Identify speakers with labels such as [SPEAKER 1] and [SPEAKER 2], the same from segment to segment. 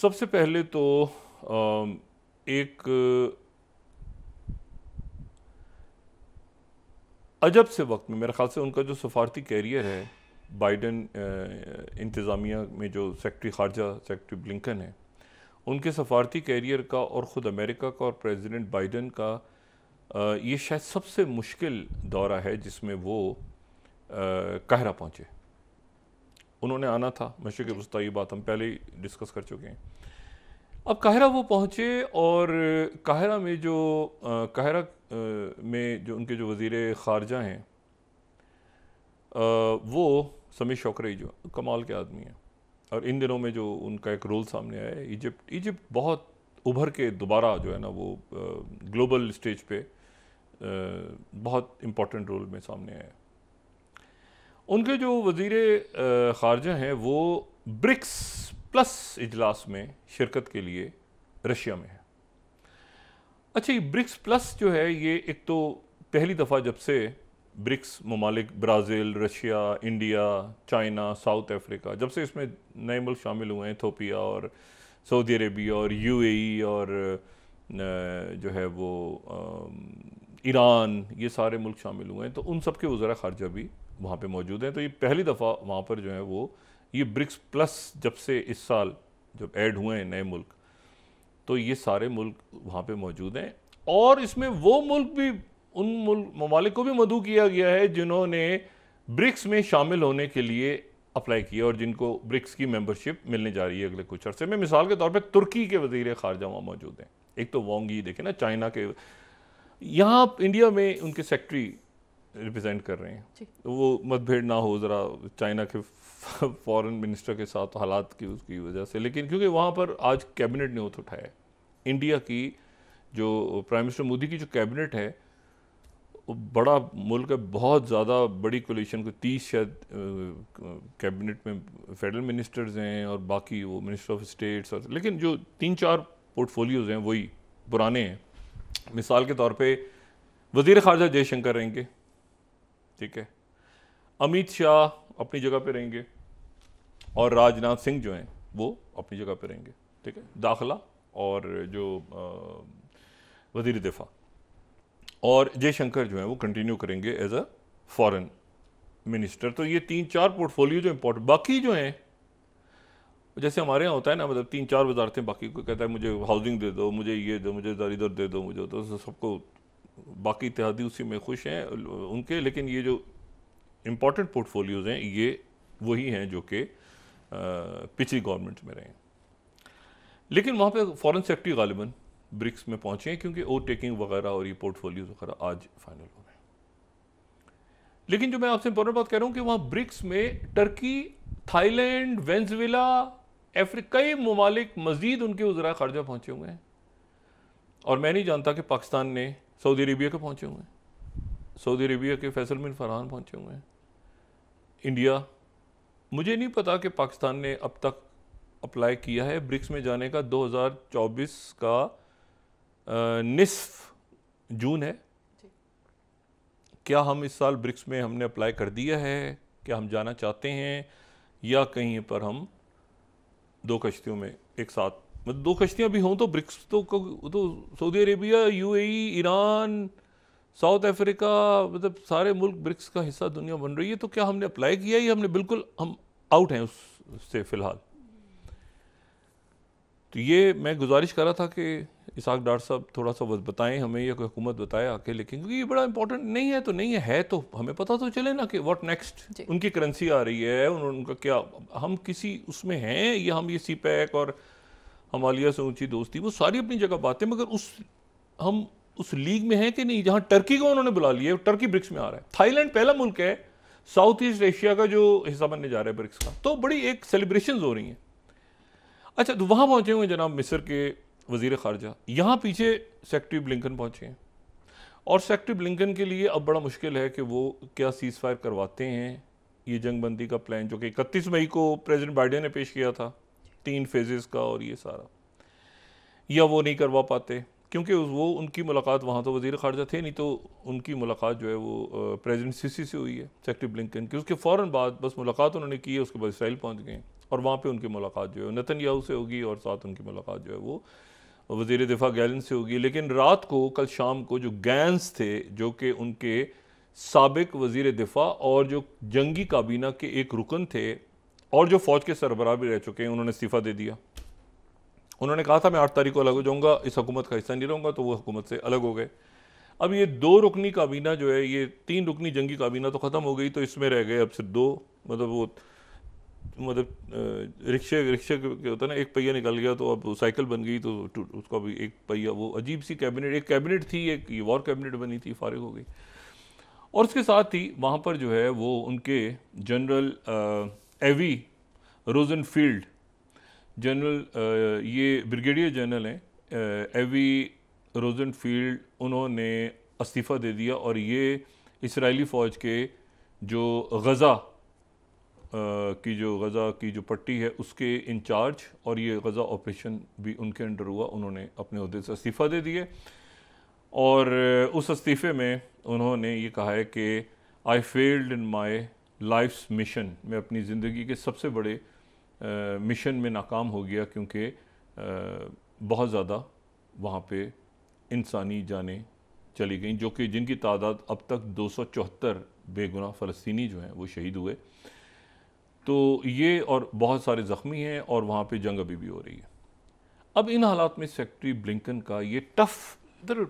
[SPEAKER 1] सबसे पहले तो एक अजब से वक्त में मेरे ख़्याल से उनका जो सफारती कैरियर है बाइडन इंतज़ामिया में जो सेक्रटरी खारजा सेक्रटरी ब्लिंकन है उनके सफारती कैरियर का और ख़ुद अमेरिका का और प्रेसिडेंट बाइडन का ये शायद सबसे मुश्किल दौरा है जिसमें वो कहरा पहुँचे उन्होंने आना था मशरक़ वस्ता ये बात हम पहले ही डिस्कस कर चुके हैं अब काहिरा वो पहुँचे और काहिरा में जो काहिरा में जो उनके जो वज़ी ख़ारजा हैं वो समी शौकरी जो कमाल के आदमी हैं और इन दिनों में जो उनका एक रोल सामने आया है इजिप्ट इजिप्ट बहुत उभर के दोबारा जो है ना वो ग्लोबल स्टेज पे बहुत इम्पोर्टेंट रोल में सामने आया है उनके जो वजीर ख़ारजा हैं वो ब्रिक्स प्लस इजलास में शिरकत के लिए रशिया में है अच्छा ये ब्रिक्स प्लस जो है ये एक तो पहली दफ़ा जब से ब्रिक्स ममालिक Brazil Russia India China South Africa जब से इसमें नए मुल्क शामिल हुए हैं थोपिया और सऊदी अरेबिया और यूएई और जो है वो ईरान ये सारे मुल्क शामिल हुए हैं तो उन सब के वज़रा ख़ारजा भी वहाँ पे मौजूद हैं तो ये पहली दफ़ा वहाँ पर जो है वो ये ब्रिक्स प्लस जब से इस साल जब ऐड हुए हैं नए मुल्क तो ये सारे मुल्क वहाँ पे मौजूद हैं और इसमें वो मुल्क भी उन मुल्क ममालिक को भी मधु किया गया है जिन्होंने ब्रिक्स में शामिल होने के लिए अप्लाई किया और जिनको ब्रिक्स की मेम्बरशिप मिलने जा रही है अगले कुछ अरसे में मिसाल के तौर पर तुर्की के वजीर खारजा वहाँ मौजूद हैं एक तो वोंगी देखे ना चाइना के यहाँ इंडिया में उनके सेक्रेटरी रिप्रेजेंट कर रहे हैं तो वो मतभेद ना हो ज़रा चाइना के फॉरेन मिनिस्टर के साथ तो हालात की उसकी वजह से लेकिन क्योंकि वहाँ पर आज कैबिनेट ने ओथ उठाया इंडिया की जो प्राइम मिनिस्टर मोदी की जो कैबिनेट है वो बड़ा मुल्क है बहुत ज़्यादा बड़ी कोलिशन को तीस शायद कैबिनेट में फेडरल मिनिस्टर्स हैं और बाकी वो मिनिस्टर ऑफ स्टेट्स और लेकिन जो तीन चार पोर्टफोलियोज़ हैं वही पुराने हैं मिसाल के तौर पे वजीर ख़ारजा जयशंकर रहेंगे ठीक है अमित शाह अपनी जगह पे रहेंगे और राजनाथ सिंह जो हैं वो अपनी जगह पे रहेंगे ठीक है दाखला और जो वजीर दिफा और जयशंकर जो हैं वो कंटिन्यू करेंगे एज अ फॉरेन मिनिस्टर तो ये तीन चार पोर्टफोलियो जो इम्पोर्टेंट बाकी जो हैं जैसे हमारे यहाँ होता है ना मतलब तीन चार वजारतें बाकी को कहता है मुझे हाउसिंग दे दो मुझे ये दो मुझे इधर इधर दे दो मुझे तो सबको बाकी इतिहादी उसी में खुश हैं उनके लेकिन ये जो इम्पोर्टेंट पोर्टफोलियोज़ हैं ये वही हैं जो कि पिछली गवर्नमेंट में रहे लेकिन वहाँ पे फॉरेन सेक्रेटरी गालिबा ब्रिक्स में पहुँचे हैं क्योंकि ओवर टेकिंग वगैरह और ये पोर्टफोलियोज़ वगैरह आज फाइनल हो रहे हैं लेकिन जो मैं आपसे इंपॉर्टेंट बात कह रहा हूँ कि वहाँ ब्रिक्स में टर्की थाईलैंड वेंजविला कई ममालिक मज़ीद उनके उजरा खारजा पहुँचे हुए हैं और मैं नहीं जानता कि पाकिस्तान ने सऊदी अरबिया के पहुँचे हुए हैं सऊदी अरबिया के फैसल बिन फरहान पहुँचे हुए हैं इंडिया मुझे नहीं पता कि पाकिस्तान ने अब तक अप्लाई किया है ब्रिक्स में जाने का 2024 का निसफ जून है क्या हम इस साल ब्रिक्स में हमने अप्लाई कर दिया है क्या हम जाना चाहते हैं या कहीं पर हम दो कश्तियों में एक साथ मतलब दो कश्तियाँ भी हों तो ब्रिक्स तो तो Saudi Arabia UAE Iran South Africa मतलब सारे मुल्क ब्रिक्स का हिस्सा दुनिया बन रही है तो क्या हमने अप्लाई किया ही हमने बिल्कुल हम आउट हैं उससे फ़िलहाल तो ये मैं गुजारिश कर रहा था कि इसाक डार साहब थोड़ा सा बताएं हमें या कोई हुकूमत बताए आके लेकिन क्योंकि ये बड़ा इंपॉर्टेंट नहीं है तो नहीं है है तो हमें पता तो चले ना कि व्हाट नेक्स्ट उनकी करेंसी आ रही है उन, उनका क्या हम किसी उसमें हैं या हम ये सी पैक और हमालिया से ऊंची दोस्ती वो सारी अपनी जगह बातें मगर उस हम उस लीग में हैं कि नहीं जहां टर्की को उन्होंने बुला लिया टर्की ब्रिक्स में आ रहा है थाईलैंड पहला मुल्क है साउथ ईस्ट एशिया का जो हिस्सा बनने जा रहा है ब्रिक्स का तो बड़ी एक सेलिब्रेशन हो रही हैं अच्छा तो वहाँ पहुँचे हुए जनाब मिस्र के वजीर खारजा यहाँ पीछे सेक्रेटरी ब्लिंकन पहुँचे हैं और सेक्रेटरी ब्लिंकन के लिए अब बड़ा मुश्किल है कि वो क्या सीज़ फायर करवाते हैं ये जंग बंदी का प्लान जो कि इकतीस मई को प्रेसिडेंट बाइडेन ने पेश किया था तीन फेजेस का और ये सारा या वो नहीं करवा पाते क्योंकि वो उनकी मुलाकात वहाँ तो वजीर खारजा थे नहीं तो उनकी मुलाकात जो है वो प्रेजिडेंट सीसी से हुई है सेक्रेटरी ब्लिंकन की उसके फ़ौर बाद बस मुलाकात उन्होंने की है उसके बाद इसराइल पहुँच गए और वहाँ पर उनकी मुलाकात जो है नतन याहू से होगी और साथ उनकी मुलाकात जो है वो वजीर दिफा गैलन से होगी लेकिन रात को कल शाम को जो गैंस थे जो कि उनके सबक वजीर दिफा और जो जंगी काबीना के एक रुकन थे और जो फ़ौज के सरबराह भी रह चुके हैं उन्होंने इस्तीफ़ा दे दिया उन्होंने कहा था मैं आठ तारीख को अलग हो जाऊँगा इस हुकूमत का हिस्सा नहीं रहूँगा तो वो हुकूमत से अलग हो गए अब ये दो रुकनी काबीना जो है ये तीन रुकनी जंगी काबीना तो ख़त्म हो गई तो इसमें रह गए अब सिर्फ दो मतलब वो मतलब रिक्शे रिक्शे के होता है ना एक पहिया निकल गया तो अब साइकिल बन गई तो उसका भी एक पहिया वो अजीब सी कैबिनेट एक कैबिनेट थी एक ये वॉर कैबिनेट बनी थी फारिग हो गई और उसके साथ ही वहाँ पर जो है वो उनके general Avi Rosenfeld general ये ब्रिगेडियर जनरल हैं एवी रोजन फील्ड उन्होंने इस्तीफ़ा दे दिया और ये इसराइली फ़ौज के जो गज़ा uh, की जो गज़ा की जो पट्टी है उसके इंचार्ज और ये गज़ा ऑपरेशन भी उनके अंडर हुआ उन्होंने अपने अहदे से इस्तीफ़ा दे दिए और उस इस्तीफ़े में उन्होंने ये कहा है कि I failed in my life's mission में अपनी ज़िंदगी के सबसे बड़े आ, मिशन में नाकाम हो गया क्योंकि बहुत ज़्यादा वहाँ पे इंसानी जानें चली गई जो कि जिनकी तादाद अब तक दो सौ चौहत्तर बेगुनाह फ़लस्तनी जो हैं वो शहीद हुए तो ये और बहुत सारे ज़ख्मी हैं और वहाँ पे जंग अभी भी हो रही है अब इन हालात में सेक्रेटरी ब्लिंकन का ये टफ़ दर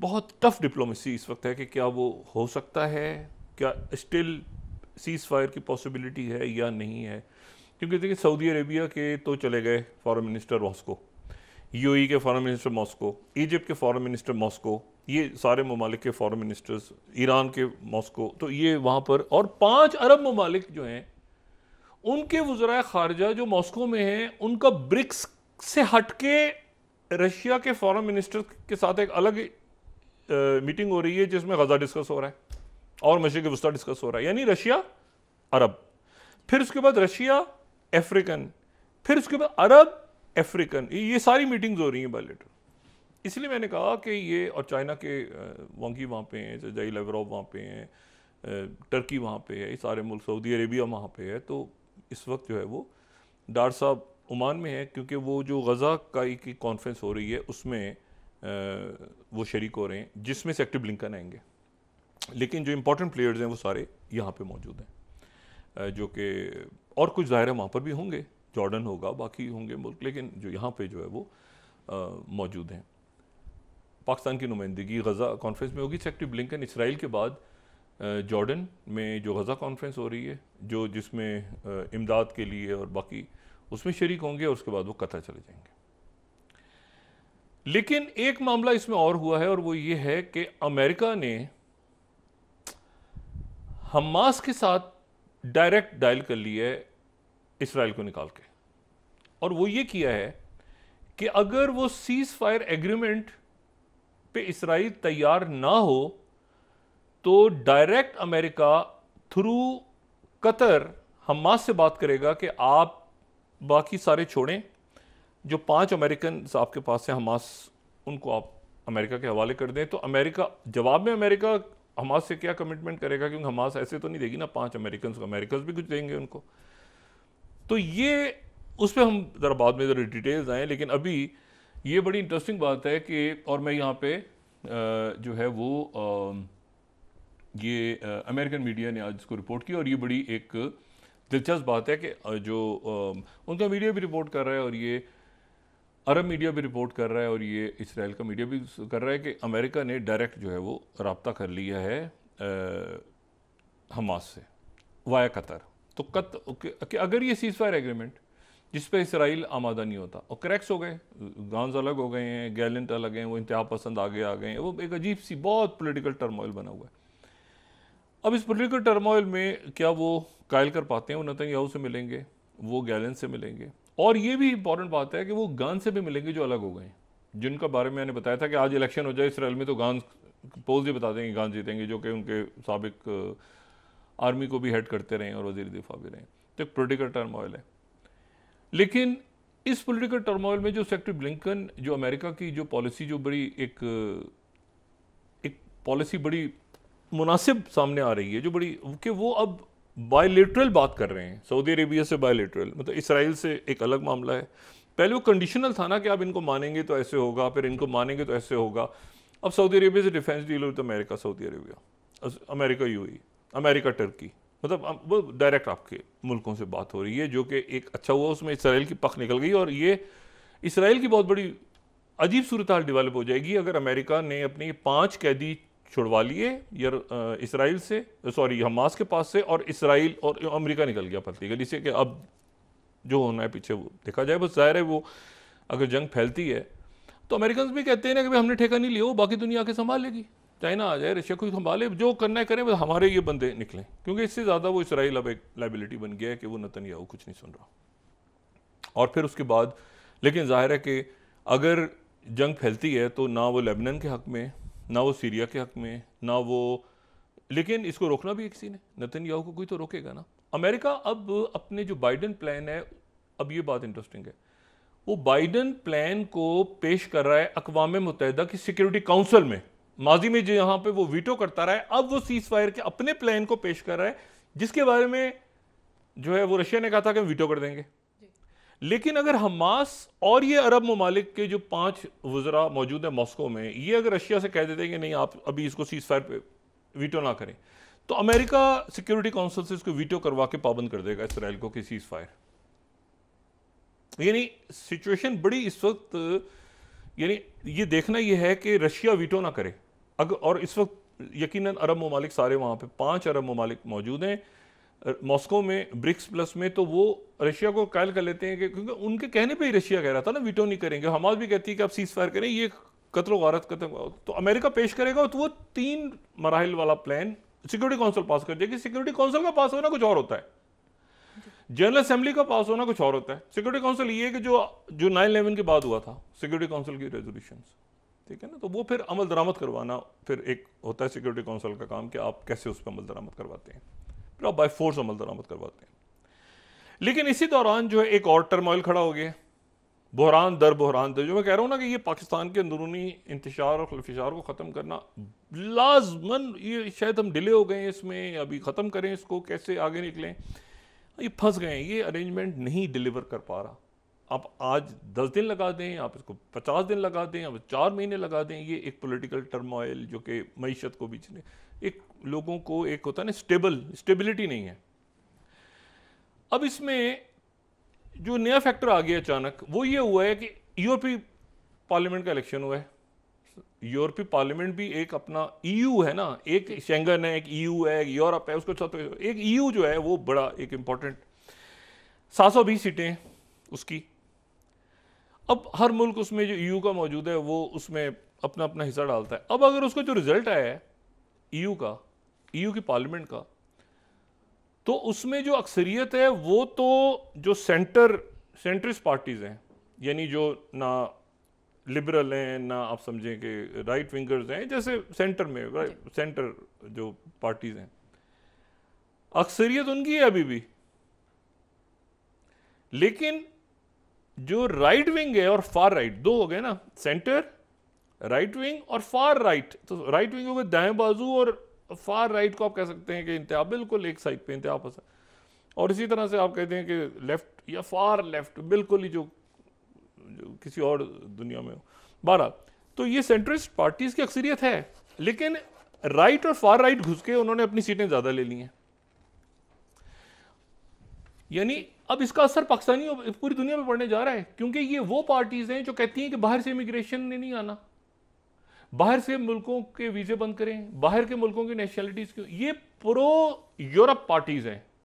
[SPEAKER 1] बहुत टफ़ डिप्लोमेसी इस वक्त है कि क्या वो हो सकता है क्या स्टिल सीज़ फायर की पॉसिबिलिटी है या नहीं है क्योंकि देखिए सऊदी अरेबिया के तो चले गए फॉरेन मिनिस्टर मॉस्को यूएई के फॉरेन मिनिस्टर मॉस्को इजिप्ट के फॉरेन मिनिस्टर मॉस्को ये सारे ममालिक के फॉरेन मिनिस्टर्स ईरान के मॉस्को तो ये वहाँ पर और पाँच अरब ममालिक जो हैं उनके वजरा खारजा जो मॉस्को में हैं उनका ब्रिक्स से हट के रशिया के फॉरेन मिनिस्टर के साथ एक अलग मीटिंग हो रही है जिसमें गजा डिस्कस हो रहा है और मशरक वस्ता डिस्कस हो रहा है यानी रशिया अरब फिर उसके बाद रशिया अफ्रीकन फिर उसके बाद अरब अफ्रीकन ये सारी मीटिंग्स हो रही हैं बाइलेटर इसलिए मैंने कहा कि ये और चाइना के वंगी वहाँ पे हैं जई लेवरॉव वहाँ पे हैं टर्की वहाँ पे है ये सारे मुल्क सऊदी अरेबिया वहाँ पे है तो इस वक्त जो है वो डार साहब ओमान में है क्योंकि वो जो गज़ा का एक कॉन्फ्रेंस हो रही है उसमें वो शरीक हो रहे हैं जिसमें से एक्टिव ब्लिंकन आएंगे लेकिन जो इम्पोर्टेंट प्लेयर्स हैं वो सारे यहाँ पे मौजूद हैं जो कि और कुछ ज़ाहिर है वहाँ पर भी होंगे जॉर्डन होगा बाकी होंगे मुल्क लेकिन जो यहाँ पे जो है वो मौजूद हैं पाकिस्तान की नुमाइंदगी गज़ा कॉन्फ्रेंस में होगी सेक्रेटरी ब्लिंकन इसराइल के बाद जॉर्डन में जो गज़ा कॉन्फ्रेंस हो रही है जो जिसमें इमदाद के लिए और बाकी उसमें शरीक होंगे और उसके बाद वो कतर चले जाएंगे लेकिन एक मामला इसमें और हुआ है और वो ये है कि अमेरिका ने हमास के साथ डायरेक्ट डायल कर ली है इसराइल को निकाल के और वो ये किया है कि अगर वो सीज फायर एग्रीमेंट पे इसराइल तैयार ना हो तो direct America through Qatar Hamas से बात करेगा कि आप बाकी सारे छोड़ें जो पांच अमेरिकन आपके पास हैं हमास उनको आप अमेरिका के हवाले कर दें तो अमेरिका जवाब में अमेरिका हमास से क्या कमिटमेंट करेगा क्योंकि हमास ऐसे तो नहीं देगी ना पाँच अमेरिकन को अमेरिकन भी कुछ देंगे उनको तो ये उस पर हम ज़रा बाद में ज़रा डिटेल्स आए लेकिन अभी ये बड़ी इंटरेस्टिंग बात है कि और मैं यहाँ पे जो है वो ये अमेरिकन मीडिया ने आज इसको रिपोर्ट की और ये बड़ी एक दिलचस्प बात है कि जो उनका मीडिया भी रिपोर्ट कर रहा है और ये अरब मीडिया भी रिपोर्ट कर रहा है और ये इसराइल का मीडिया भी कर रहा है कि अमेरिका ने डायरेक्ट जो है वो रबता कर लिया है आ, हमास से वाया कतर तो कत कि अगर ये सीज़ फायर एग्रीमेंट जिस पर इसराइल आमादा नहीं होता और क्रैक्स हो गए गांज अलग हो गए हैं गैलेंट अलग हैं वो इंतहा पसंद आगे आ गए हैं वो एक अजीब सी बहुत पोलिटिकल टर्मोइल बना हुआ है अब इस पोलिटिकल टर्मोइल में क्या वो कायल कर पाते हैं वो नतन से मिलेंगे वो गैलेंट से मिलेंगे और ये भी इंपॉर्टेंट बात है कि वो गान से भी मिलेंगे जो अलग हो गए जिनका बारे में मैंने बताया था कि आज इलेक्शन हो जाए इसराइल में तो गान पोज ही बता देंगे गान जीतेंगे जो कि उनके सबक आर्मी को भी हेड करते रहें और वजीर दिफा भी रहें तो एक पोलिटिकल टर्मोइल है लेकिन इस पोलिटिकल टर्मोइल में जो सेक्रेटरी ब्लिंकन जो अमेरिका की जो पॉलिसी जो बड़ी एक एक पॉलिसी बड़ी मुनासिब सामने आ रही है जो बड़ी कि वो अब बायोलिट्रल बात कर रहे हैं सऊदी अरेबिया से बायोलेटरल मतलब इसराइल से एक अलग मामला है पहले वो कंडीशनल था ना कि आप इनको मानेंगे तो ऐसे होगा फिर इनको मानेंगे तो ऐसे होगा अब सऊदी अरेबिया से डिफेंस डील हुई तो अमेरिका सऊदी अरेबिया अमेरिका यू अमेरिका टर्की मतलब वो डायरेक्ट आपके मुल्कों से बात हो रही है जो कि एक अच्छा हुआ उसमें इसराइल की पख निकल गई और ये इसराइल की बहुत बड़ी अजीब सूरत हाल डिवेलप हो जाएगी अगर अमेरिका ने अपनी पांच कैदी छुड़वा लिए इसराइल से सॉरी हमास के पास से और इसराइल और अमेरिका निकल गया पलती गली से कि अब जो होना है पीछे वो देखा जाए बस जाहिर है वो अगर जंग फैलती है तो अमेरिकन भी कहते हैं ना कि भाई हमने ठेका नहीं लिया वो बाकी दुनिया आके संभाल लेगी चाइना आ जाए रशिया को संभाले जो करना है करें बस हमारे ये बंदे निकलें क्योंकि इससे ज़्यादा वो इसराइल अब एक लाइबिलिटी बन गया है कि वो नतन याहू कुछ नहीं सुन रहा और फिर उसके बाद लेकिन जाहिर है कि अगर जंग फैलती है तो ना वो लेबनन के हक में ना वो सीरिया के हक में ना वो लेकिन इसको रोकना भी है किसी ने नतन याहू को कोई तो रोकेगा ना अमेरिका अब अपने जो बाइडन प्लान है अब ये बात इंटरेस्टिंग है वो बाइडन प्लान को पेश कर रहा है अकवाम मुतहदा की सिक्योरिटी काउंसिल में माजी में जो यहाँ पे वो वीटो करता रहा है अब वो सीज फायर के अपने प्लान को पेश कर रहा है जिसके बारे में जो है वो रशिया ने कहा था कि हम वीटो कर देंगे लेकिन अगर हमास और ये अरब ममालिक के जो पांच वजरा मौजूद हैं मॉस्को में ये अगर रशिया से कह देते हैं कि नहीं आप अभी इसको सीज फायर पर वीटो ना करें तो अमेरिका सिक्योरिटी काउंसिल से इसको वीटो करवा के पाबंद कर देगा इसराइल को कि सीज फायर यानी सिचुएशन बड़ी इस वक्त यानी ये देखना ये है कि रशिया वीटो ना करे अगर और इस वक्त यकीनन अरब ममालिक सारे वहाँ पे पांच अरब ममालिक मौजूद हैं मॉस्को में ब्रिक्स प्लस में तो वो रशिया को कायल कर लेते हैं कि क्योंकि उनके कहने पे ही रशिया कह रहा था ना वीटो नहीं करेंगे हमास भी कहती है कि आप सीज फायर करें ये कतलो गारत खत्म तो अमेरिका पेश करेगा तो वो तीन मराहल वाला प्लान सिक्योरिटी काउंसिल पास कर देगी सिक्योरिटी काउंसिल का पास होना कुछ और होता है जनरल असेंबली का पास होना कुछ और होता है सिक्योरिटी काउंसिल ये है कि जो जो नाइन इलेवन के बाद हुआ था सिक्योरिटी काउंसिल की रेजोल्यूशन ठीक है ना तो वो फिर अमल दरामद करवाना फिर एक होता है सिक्योरिटी काउंसिल का काम कि आप कैसे उस पर अमल दरामद करवाते हैं फिर आप बाई फोर्स अमल दरामद करवाते हैं लेकिन इसी दौरान जो है एक और टर्मोइल खड़ा हो गया बहरान दर बहरान दर जो मैं कह रहा हूँ ना कि ये पाकिस्तान के अंदरूनी इंतजार और खुलफिशार को ख़त्म करना लाजमन ये शायद हम डिले हो गए हैं इसमें अभी ख़त्म करें इसको कैसे आगे निकलें ये फंस गए हैं ये अरेंजमेंट नहीं डिलीवर कर पा रहा आप आज दस दिन लगा दें आप इसको पचास दिन लगा दें आप चार महीने लगा दें ये एक पोलिटिकल टर्मोइल जो कि मीशत को बीच लोगों को एक होता है ना स्टेबल स्टेबिलिटी नहीं है अब इसमें जो नया फैक्टर आ गया अचानक वो ये हुआ है कि यूरोपीय पार्लियामेंट का इलेक्शन हुआ है यूरोपीय पार्लियामेंट भी एक अपना ईयू e है ना एक शेंगन है एक ईयू e है एक यूरोप है उसको साथ एक ईयू e जो है वो बड़ा एक इंपॉर्टेंट सात सौ बीस सीटें उसकी अब हर मुल्क उसमें जो ईयू का मौजूद है वो उसमें अपना अपना हिस्सा डालता है अब अगर उसका जो रिजल्ट आया है ईयू का ईयू की पार्लियामेंट का तो उसमें जो अक्सरियत है वो तो जो सेंटर सेंट्रिस्ट पार्टीज़ हैं यानी जो ना लिबरल हैं ना आप समझें कि राइट विंगर्स हैं जैसे सेंटर में हाँ सेंटर जो पार्टीज़ हैं अक्सरियत उनकी है अभी भी लेकिन जो राइट विंग है और फार राइट दो हो गए ना सेंटर राइट विंग और फार राइट तो राइट विंग हो गए दाएं बाजू और फार राइट को आप कह सकते हैं कि इंतहा बिल्कुल एक साइड पर इंतहा पसंद और इसी तरह से आप कहते हैं कि लेफ़्ट या फार लेफ़्ट बिल्कुल ही जो, जो किसी और दुनिया में हो बारह तो ये सेंट्रिस्ट पार्टीज़ की अक्सरियत है लेकिन राइट और फार राइट घुस के उन्होंने अपनी सीटें ज़्यादा ले ली हैं यानी अब इसका असर पाकिस्तानी पूरी दुनिया में पड़ने जा रहा है क्योंकि ये वो पार्टीज़ हैं जो कहती हैं कि बाहर से इमिग्रेशन ने नहीं आना बाहर से मुल्कों के वीज़े बंद करें बाहर के मुल्कों की नेशनलिटीज़ क्यों ये प्रो यूरोप पार्टीज़ हैं